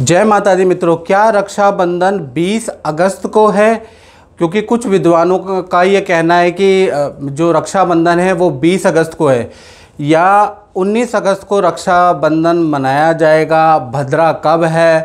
जय माता दी मित्रों क्या रक्षाबंधन 20 अगस्त को है क्योंकि कुछ विद्वानों का ये कहना है कि जो रक्षाबंधन है वो 20 अगस्त को है या 19 अगस्त को रक्षाबंधन मनाया जाएगा भद्रा कब है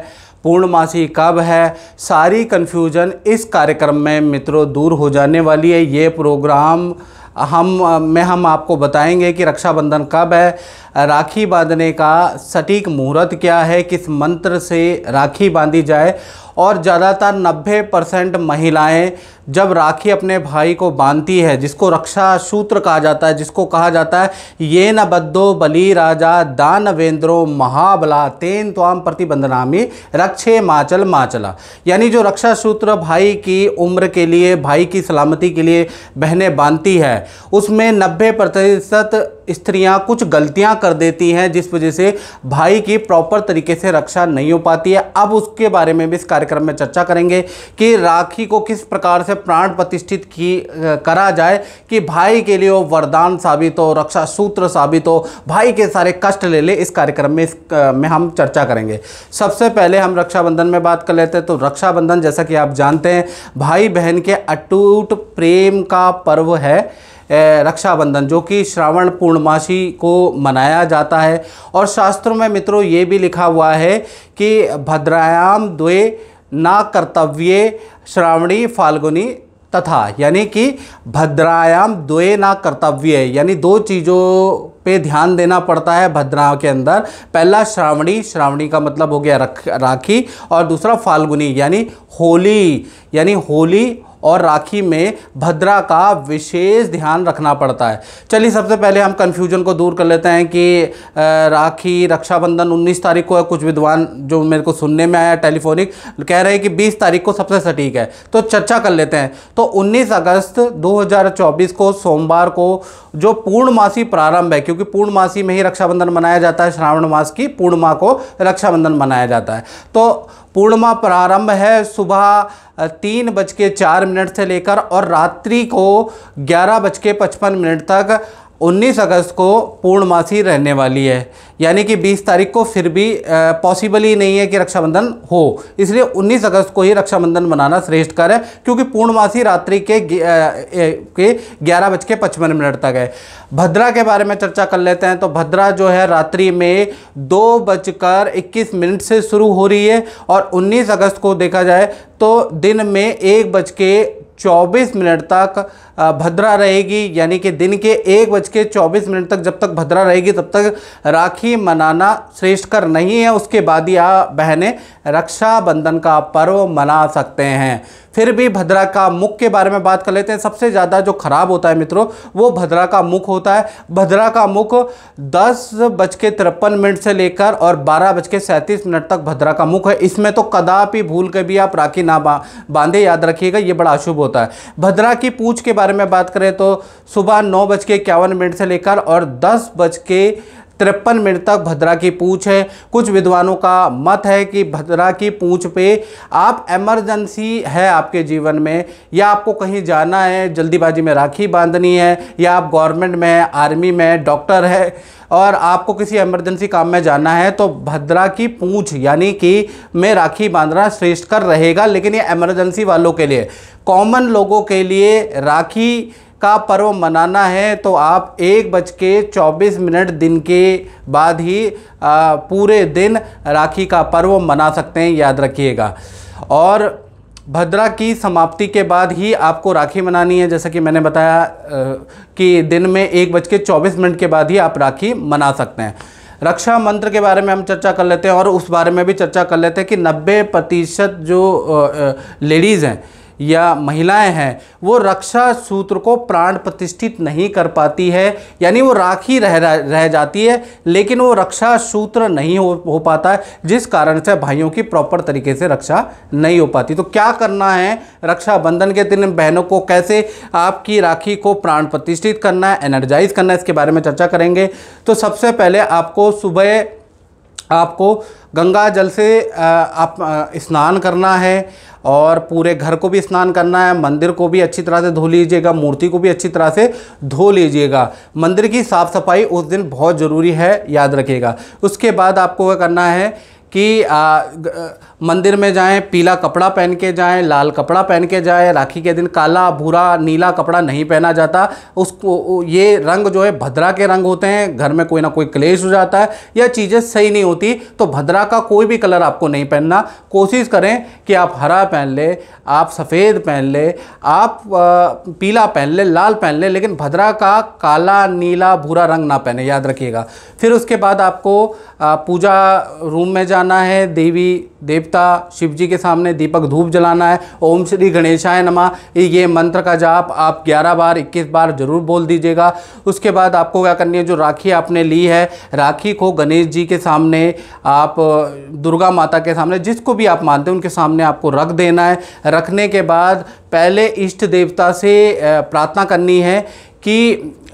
पूर्णमासी कब है सारी कन्फ्यूजन इस कार्यक्रम में मित्रों दूर हो जाने वाली है ये प्रोग्राम हम में हम आपको बताएंगे कि रक्षाबंधन कब है राखी बांधने का सटीक मुहूर्त क्या है किस मंत्र से राखी बांधी जाए और ज़्यादातर 90 परसेंट महिलाएँ जब राखी अपने भाई को बांधती है जिसको रक्षा सूत्र कहा जाता है जिसको कहा जाता है ये न बद्दो बलि राजा दानवेंद्रो महाबला तेन त्वाम प्रतिबंधनामी रक्षे माचल माचला यानी जो रक्षा सूत्र भाई की उम्र के लिए भाई की सलामती के लिए बहनें बांधती है उसमें नब्बे प्रतिशत स्त्रियां कुछ गलतियां कर देती हैं जिस वजह से भाई की प्रॉपर तरीके से रक्षा नहीं हो पाती है अब उसके बारे में भी इस कार्यक्रम में चर्चा करेंगे कि राखी को किस प्रकार से प्राण प्रतिष्ठित की करा जाए कि भाई के लिए वो वरदान साबित हो रक्षा सूत्र साबित हो भाई के सारे कष्ट ले ले इस कार्यक्रम में इस में हम चर्चा करेंगे सबसे पहले हम रक्षाबंधन में बात कर लेते हैं तो रक्षाबंधन जैसा कि आप जानते हैं भाई बहन के अटूट प्रेम का पर्व है रक्षाबंधन जो कि श्रावण पूर्णमासी को मनाया जाता है और शास्त्रों में मित्रों ये भी लिखा हुआ है कि भद्रायाम द्वे ना कर्तव्य श्रावणी फाल्गुनी तथा यानी कि भद्रायाम द्वे ना कर्तव्य यानी दो चीज़ों पे ध्यान देना पड़ता है भद्रा के अंदर पहला श्रावणी श्रावणी का मतलब हो गया रख राखी और दूसरा फाल्गुनी यानी होली यानी होली और राखी में भद्रा का विशेष ध्यान रखना पड़ता है चलिए सबसे पहले हम कन्फ्यूजन को दूर कर लेते हैं कि राखी रक्षाबंधन 19 तारीख को है कुछ विद्वान जो मेरे को सुनने में आया टेलीफोनिक कह रहे हैं कि 20 तारीख को सबसे सटीक है तो चर्चा कर लेते हैं तो 19 अगस्त 2024 को सोमवार को जो पूर्णमासी प्रारंभ है क्योंकि पूर्णमासी में ही रक्षाबंधन मनाया जाता है श्रावण मास की पूर्णमा को रक्षाबंधन मनाया जाता है तो पूर्णिमा प्रारंभ है सुबह तीन बज के चार मिनट से लेकर और रात्रि को ग्यारह बज के पचपन मिनट तक 19 अगस्त को पूर्णमासी रहने वाली है यानी कि 20 तारीख को फिर भी पॉसिबल ही नहीं है कि रक्षाबंधन हो इसलिए 19 अगस्त को ही रक्षाबंधन मनाना श्रेष्ठ श्रेष्ठकर है क्योंकि पूर्णमासी रात्रि के के ग्यारह बज के पचपन मिनट तक है भद्रा के बारे में चर्चा कर लेते हैं तो भद्रा जो है रात्रि में दो बजकर इक्कीस मिनट से शुरू हो रही है और उन्नीस अगस्त को देखा जाए तो दिन में एक बज के चौबीस मिनट तक भद्रा रहेगी यानी कि दिन के एक बज के चौबीस मिनट तक जब तक भद्रा रहेगी तब तक राखी मनाना श्रेष्ठ कर नहीं है उसके बाद ही आप बहने रक्षाबंधन का पर्व मना सकते हैं फिर भी भद्रा का मुख के बारे में बात कर लेते हैं सबसे ज़्यादा जो खराब होता है मित्रों वो भद्रा का मुख होता है भद्रा का मुख दस बज के तिरपन मिनट से लेकर और बारह बज के सैंतीस मिनट तक भद्रा का मुख है इसमें तो कदापि भूल के भी आप राखी ना बांधे याद रखिएगा ये बड़ा अशुभ होता है होता है भद्रा की पूछ के बारे में बात करें तो सुबह नौ बज के इक्यावन मिनट से लेकर और दस बज के तिरपन मिनट तक भद्रा की पूछ है कुछ विद्वानों का मत है कि भद्रा की पूछ पे आप एमरजेंसी है आपके जीवन में या आपको कहीं जाना है जल्दीबाजी में राखी बांधनी है या आप गवर्नमेंट में आर्मी में डॉक्टर है और आपको किसी एमरजेंसी काम में जाना है तो भद्रा की पूछ यानी कि मैं राखी बांधना श्रेष्ठ कर रहेगा लेकिन ये एमरजेंसी वालों के लिए कॉमन लोगों के लिए राखी का पर्व मनाना है तो आप एक बज के चौबीस मिनट दिन के बाद ही आ, पूरे दिन राखी का पर्व मना सकते हैं याद रखिएगा और भद्रा की समाप्ति के बाद ही आपको राखी मनानी है जैसा कि मैंने बताया कि दिन में एक बज के चौबीस मिनट के बाद ही आप राखी मना सकते हैं रक्षा मंत्र के बारे में हम चर्चा कर लेते हैं और उस बारे में भी चर्चा कर लेते हैं कि 90 प्रतिशत जो लेडीज़ हैं या महिलाएं हैं वो रक्षा सूत्र को प्राण प्रतिष्ठित नहीं कर पाती है यानी वो राखी रह रह जाती है लेकिन वो रक्षा सूत्र नहीं हो, हो पाता है जिस कारण से भाइयों की प्रॉपर तरीके से रक्षा नहीं हो पाती तो क्या करना है रक्षाबंधन के दिन बहनों को कैसे आपकी राखी को प्राण प्रतिष्ठित करना है एनर्जाइज करना है इसके बारे में चर्चा करेंगे तो सबसे पहले आपको सुबह आपको गंगा जल से आप स्नान करना है और पूरे घर को भी स्नान करना है मंदिर को भी अच्छी तरह से धो लीजिएगा मूर्ति को भी अच्छी तरह से धो लीजिएगा मंदिर की साफ़ सफाई उस दिन बहुत ज़रूरी है याद रखिएगा उसके बाद आपको क्या करना है कि आ, ग, मंदिर में जाएं पीला कपड़ा पहन के जाएं लाल कपड़ा पहन के जाएं राखी के दिन काला भूरा नीला कपड़ा नहीं पहना जाता उसको ये रंग जो है भद्रा के रंग होते हैं घर में कोई ना कोई क्लेश हो जाता है या चीज़ें सही नहीं होती तो भद्रा का कोई भी कलर आपको नहीं पहनना कोशिश करें कि आप हरा पहन ले आप सफ़ेद पहन ले आप पीला पहन ले लाल पहन ले लेकिन भद्रा का काला नीला भूरा रंग ना पहने याद रखिएगा फिर उसके बाद आपको पूजा रूम में जाना जाना है देवी देवता शिव जी के सामने दीपक धूप जलाना है ओम श्री गणेशाय नमः ये मंत्र का जाप आप 11 बार 21 बार जरूर बोल दीजिएगा उसके बाद आपको क्या करनी है जो राखी आपने ली है राखी को गणेश जी के सामने आप दुर्गा माता के सामने जिसको भी आप मानते हैं उनके सामने आपको रख देना है रखने के बाद पहले इष्ट देवता से प्रार्थना करनी है कि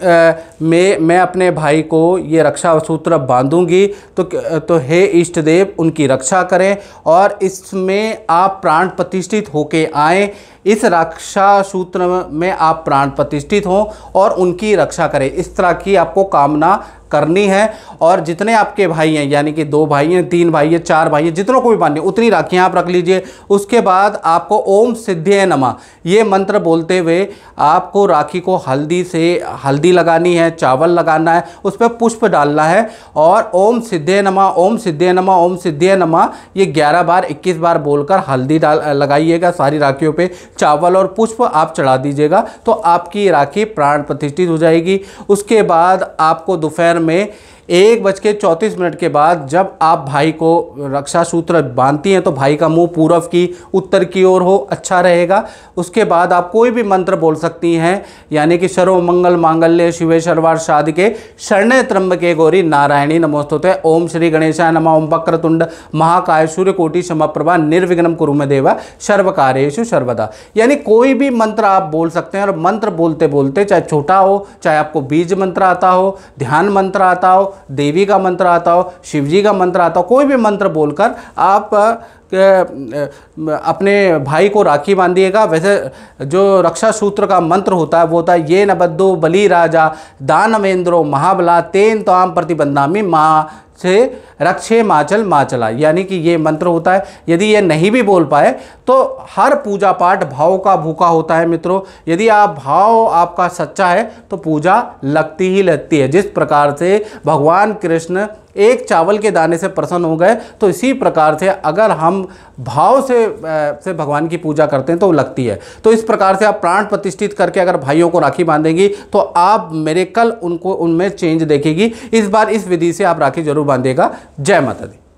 में मैं अपने भाई को ये रक्षा सूत्र बांधूंगी तो तो हे इष्ट देव उनकी रक्षा करें और इसमें आप प्राण प्रतिष्ठित होके आएँ इस रक्षा सूत्र में आप प्राण प्रतिष्ठित हों और उनकी रक्षा करें इस तरह की आपको कामना करनी है और जितने आपके भाई हैं यानी कि दो भाई हैं तीन भाई हैं चार भाई हैं जितनों को भी मान्य उतनी राखियाँ आप रख लीजिए उसके बाद आपको ओम सिद्धि नमा ये मंत्र बोलते हुए आपको राखी को हल्दी से हल्दी पत्ती लगानी है चावल लगाना है उस पर पुष्प डालना है और ओम सिद्धे नमा ओम सिद्धे नमा ओम सिद्धे नमा ये ग्यारह बार इक्कीस बार बोलकर हल्दी डाल लगाइएगा सारी राखियों पर चावल और पुष्प आप चढ़ा दीजिएगा तो आपकी राखी प्राण प्रतिष्ठित हो जाएगी उसके बाद आपको दोपहर में एक बज के चौंतीस मिनट के बाद जब आप भाई को रक्षा सूत्र बांधती हैं तो भाई का मुंह पूरब की उत्तर की ओर हो अच्छा रहेगा उसके बाद आप कोई भी मंत्र बोल सकती हैं यानी कि सर्व मंगल मांगल्य शर्वार शाद के शरण के गौरी नारायणी नमोस्तुते ओम श्री गणेशाय नमा ओम तुंड महाकाय सूर्य कोटि क्षमा निर्विघ्नम कुरु में देवा सर्व सर्वदा यानी कोई भी मंत्र आप बोल सकते हैं और मंत्र बोलते बोलते चाहे छोटा हो चाहे आपको बीज मंत्र आता हो ध्यान मंत्र आता हो देवी का मंत्र आता हो शिव जी का मंत्र आता हो कोई भी मंत्र बोलकर आप अपने भाई को राखी बांधिएगा वैसे जो रक्षा सूत्र का मंत्र होता है वो होता है ये न बद्दो राजा दानवेंद्रो महाबला तेन तो आम प्रतिबंधामी माँ से रक्षे माचल माचला यानी कि ये मंत्र होता है यदि ये नहीं भी बोल पाए तो हर पूजा पाठ भाव का भूखा होता है मित्रों यदि आप भाव आपका सच्चा है तो पूजा लगती ही लगती है जिस प्रकार से भगवान कृष्ण एक चावल के दाने से प्रसन्न हो गए तो इसी प्रकार से अगर हम भाव से से भगवान की पूजा करते हैं तो लगती है तो इस प्रकार से आप प्राण प्रतिष्ठित करके अगर भाइयों को राखी बांधेंगी तो आप मेरे कल उनको उनमें चेंज देखेगी इस बार इस विधि से आप राखी जरूर बांधेगा जय माता दी